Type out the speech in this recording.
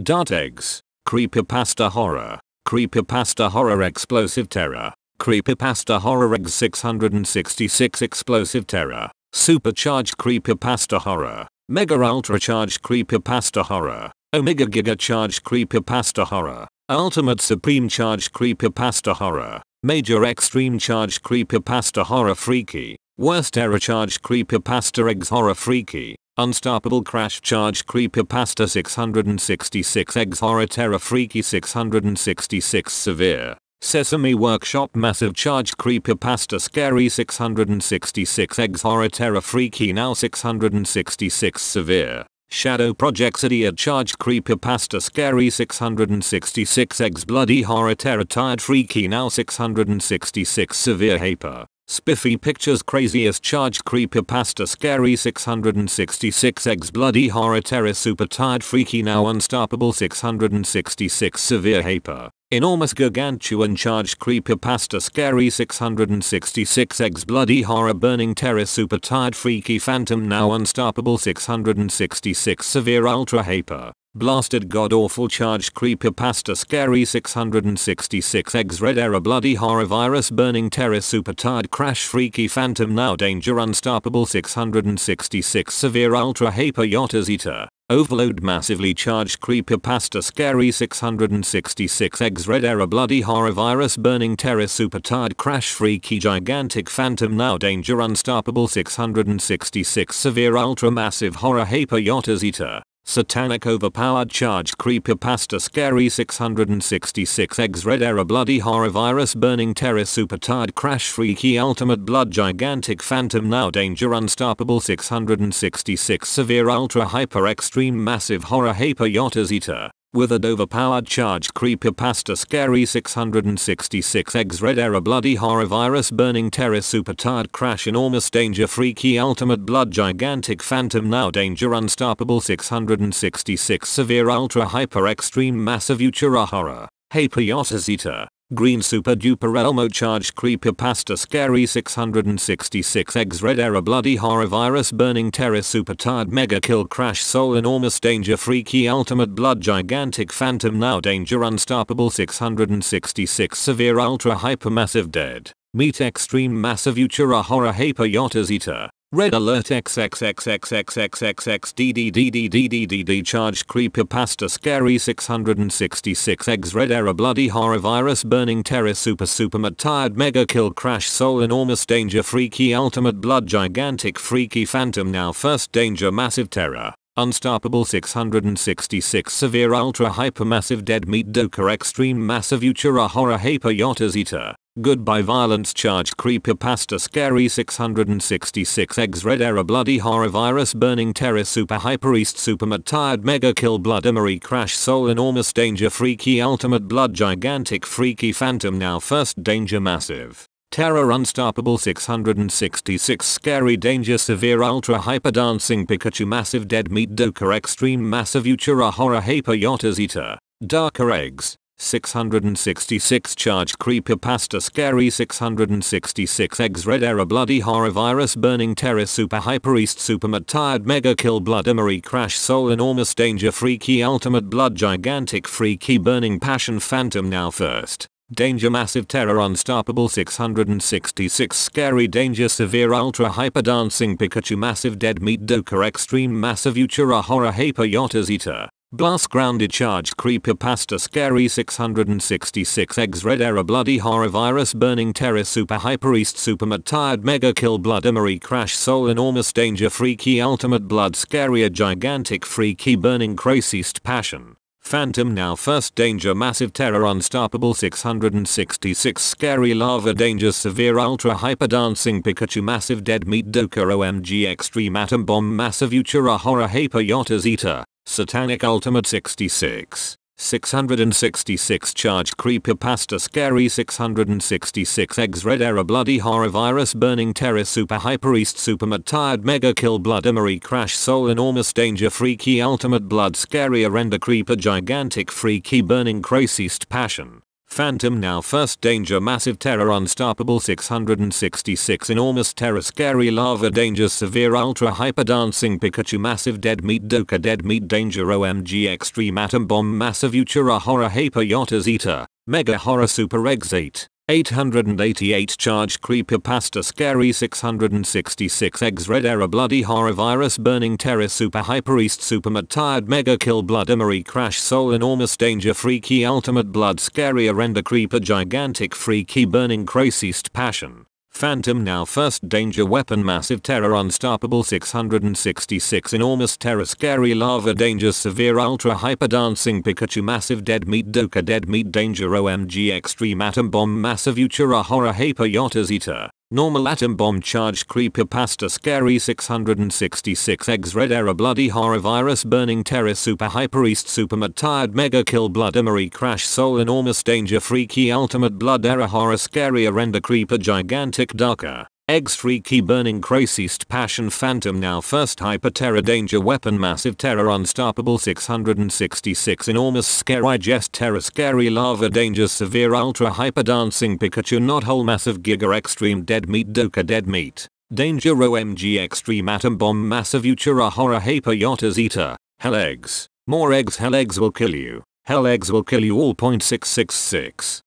Dart eggs, creepypasta horror, creepypasta horror explosive terror, creepypasta horror eggs 666 explosive terror, supercharged creepypasta horror, mega ultra charged creepypasta horror, omega giga charged creepypasta horror, ultimate supreme charged creepypasta horror, major extreme charged creepypasta horror freaky, worst error charged creepypasta eggs horror freaky, Unstoppable Crash Charge Creeper Pasta 666 Eggs Horror Terror Freaky 666 Severe Sesame Workshop Massive Charge Creeper Pasta Scary 666 Eggs Horror Terror Freaky Now 666 Severe Shadow Projects Idiot Charge Creeper Pasta Scary 666 Eggs Bloody Horror Terror Tired Freaky Now 666 Severe Hyper Spiffy pictures craziest charged creeper pasta scary 666 eggs bloody horror terror super tired freaky now unstoppable 666 severe hyper. Enormous gargantuan charged creeper pasta scary 666 eggs bloody horror burning terror super tired freaky phantom now unstoppable 666 severe ultra hyper. Blasted god awful charged creeper pasta scary 666 eggs red error bloody horror virus burning terror super tired crash freaky phantom now danger unstoppable 666 severe ultra hyper yotters eater overload massively charged creeper pasta scary 666 eggs red error bloody horror virus burning terror super tired crash freaky gigantic phantom now danger unstoppable 666 severe ultra massive horror hyper yotters eater Satanic overpowered charged creeper a scary 666 eggs red era bloody horror virus burning terror super tired crash freaky ultimate blood gigantic phantom now danger unstoppable 666 severe ultra hyper extreme massive horror hyper yotters eater with dover overpowered charged creeper pasta scary 666 eggs red era bloody horror virus burning terror super tired crash enormous danger freaky ultimate blood gigantic phantom now danger unstoppable 666 severe ultra hyper extreme massive ultra horror Piotr eater Green Super Duper Elmo Charged Creeper Pasta Scary 666 Eggs Red Era Bloody Horror Virus Burning Terror Super Tired Mega Kill Crash Soul Enormous Danger Freaky Ultimate Blood Gigantic Phantom Now Danger Unstoppable 666 Severe Ultra Hyper Massive Dead Meet Extreme Massive Utura Horror Hyper Yotas Eater Red alert XXXXXXXXXXDDDDDDDD charge creeper pasta scary 666 eggs red error bloody horror virus burning terror super super mad tired mega kill crash soul enormous danger freaky ultimate blood gigantic freaky phantom now first danger massive terror unstoppable 666 severe ultra hyper massive dead meat doker extreme massive utura horror hyper yotas eater Goodbye violence charge creeper pasta scary 666 eggs red era bloody horror virus burning terror super hyper east super mad tired mega kill blood emery crash soul enormous danger freaky ultimate blood gigantic freaky phantom now first danger massive. Terror Unstoppable 666 Scary Danger Severe Ultra Hyper Dancing Pikachu Massive Dead Meat Doker Extreme Massive Uchura Horror Hyper Yotas Eater Darker Eggs 666 charged creeper pasta scary 666 eggs red error bloody horror virus burning terror super hyper east supermat tired mega kill blood emery crash soul enormous danger freaky ultimate blood gigantic freaky burning passion phantom now first danger massive terror unstoppable 666 scary danger severe ultra hyper dancing pikachu massive dead meat doker extreme massive utura horror hyper yotas eater Blast grounded charge creeper pasta scary 666 eggs red error bloody horror virus burning terror super hyper east super mad tired mega kill blood emery crash soul enormous danger freaky ultimate blood scarier gigantic freaky burning craceast passion phantom now first danger massive terror unstoppable 666 scary lava danger severe ultra hyper dancing pikachu massive dead meat doker omg extreme atom bomb massive utura horror hyper yotas eater Satanic Ultimate 66. 666 charge creeper pasta scary 666 eggs red error bloody horror virus burning terror super hyper east super mad tired mega kill blood emery crash soul enormous danger freaky ultimate blood scary render creeper gigantic freaky burning crazy east passion Phantom now first danger massive terror unstoppable 666 enormous terror scary lava danger severe ultra hyper dancing Pikachu massive dead meat doka dead meat danger OMG extreme atom bomb massive Uchira horror hyper yotas eater mega horror super exate 888 charge a scary 666 eggs red error bloody horror virus burning terror super hyper east supermat tired mega kill blood emery crash soul enormous danger freaky ultimate blood scarier render creeper gigantic freaky burning crace east passion Phantom now first danger weapon massive terror unstoppable 666 enormous terror scary lava danger severe ultra hyper dancing Pikachu massive dead meat Doka dead meat danger OMG extreme atom bomb massive Uchira horror hyper Yotas eater Normal atom bomb charge creeper pasta scary 666 eggs red error bloody horror virus burning terror super hyper east super mad tired mega kill blood emery crash soul enormous danger freaky ultimate blood error horror scary render creeper gigantic darker Eggs free key burning crazed passion phantom now first hyper terror danger weapon massive terror unstoppable 666 enormous scare jest terror scary lava danger severe ultra hyper dancing Pikachu not whole massive giga extreme dead meat doka dead meat danger omg extreme atom bomb massive utura horror hyper yotas eater hell eggs more eggs hell eggs will kill you hell eggs will kill you all 0.666